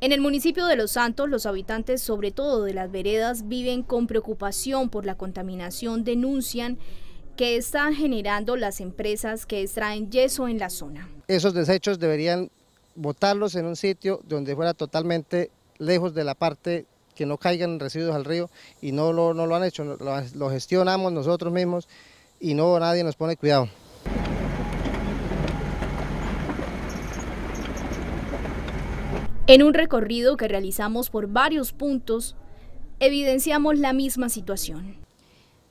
En el municipio de Los Santos, los habitantes, sobre todo de las veredas, viven con preocupación por la contaminación, denuncian que están generando las empresas que extraen yeso en la zona. Esos desechos deberían botarlos en un sitio donde fuera totalmente lejos de la parte que no caigan residuos al río y no lo, no lo han hecho, lo gestionamos nosotros mismos y no nadie nos pone cuidado. En un recorrido que realizamos por varios puntos, evidenciamos la misma situación.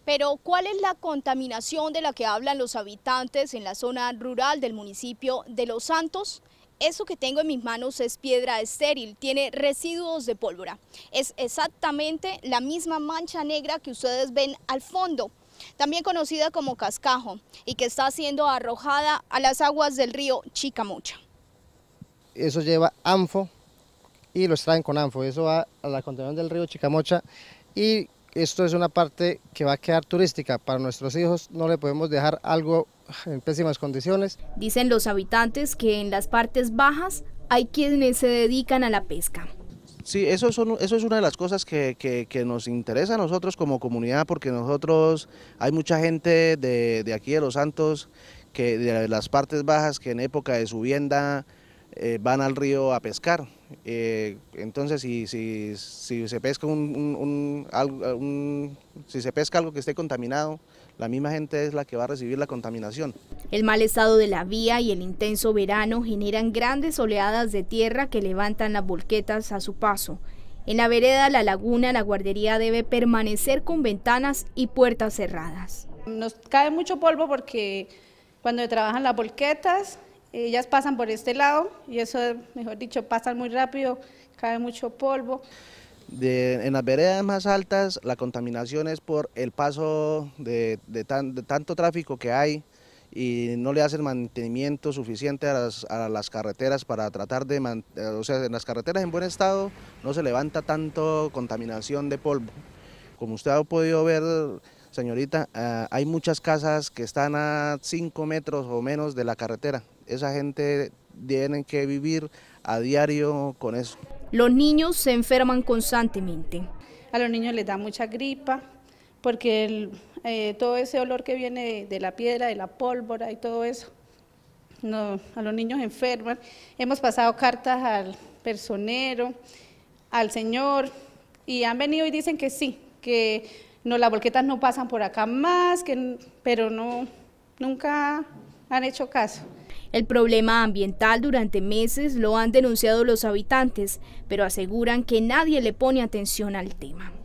Pero, ¿cuál es la contaminación de la que hablan los habitantes en la zona rural del municipio de Los Santos? Eso que tengo en mis manos es piedra estéril, tiene residuos de pólvora. Es exactamente la misma mancha negra que ustedes ven al fondo, también conocida como cascajo, y que está siendo arrojada a las aguas del río Chicamocha. Eso lleva anfo, y los traen con ANFO. Eso va a la continuación del río Chicamocha y esto es una parte que va a quedar turística. Para nuestros hijos no le podemos dejar algo en pésimas condiciones. Dicen los habitantes que en las partes bajas hay quienes se dedican a la pesca. Sí, eso, eso es una de las cosas que, nos interesa a nosotros como comunidad, porque nosotros hay mucha gente de, aquí de Los Santos, que de las partes bajas, que en época de subienda eh, van al río a pescar. Eh, entonces, si, si, se pesca si se pesca algo que esté contaminado, la misma gente es la que va a recibir la contaminación. El mal estado de la vía y el intenso verano generan grandes oleadas de tierra que levantan las bolquetas a su paso. En la vereda La Laguna, la guardería debe permanecer con ventanas y puertas cerradas. Nos cae mucho polvo porque cuando trabajan las volquetas ellas pasan por este lado y eso, mejor dicho, pasan muy rápido, cae mucho polvo. en las veredas más altas la contaminación es por el paso de, tanto tráfico que hay y no le hacen mantenimiento suficiente a las, carreteras para tratar de, mantener, eh, o sea, en las carreteras en buen estado no se levanta tanto contaminación de polvo. Como usted ha podido ver, Señorita, ah, hay muchas casas que están a cinco metros o menos de la carretera. Esa gente tiene que vivir a diario con eso. Los niños se enferman constantemente. A los niños les da mucha gripa porque eh, todo ese olor que viene de la piedra, de la pólvora y todo eso, a los niños enferman. Hemos pasado cartas al personero, al señor, y han venido y dicen que sí, que no, las volquetas no pasan por acá más, pero no, nunca han hecho caso. El problema ambiental durante meses lo han denunciado los habitantes, pero aseguran que nadie le pone atención al tema.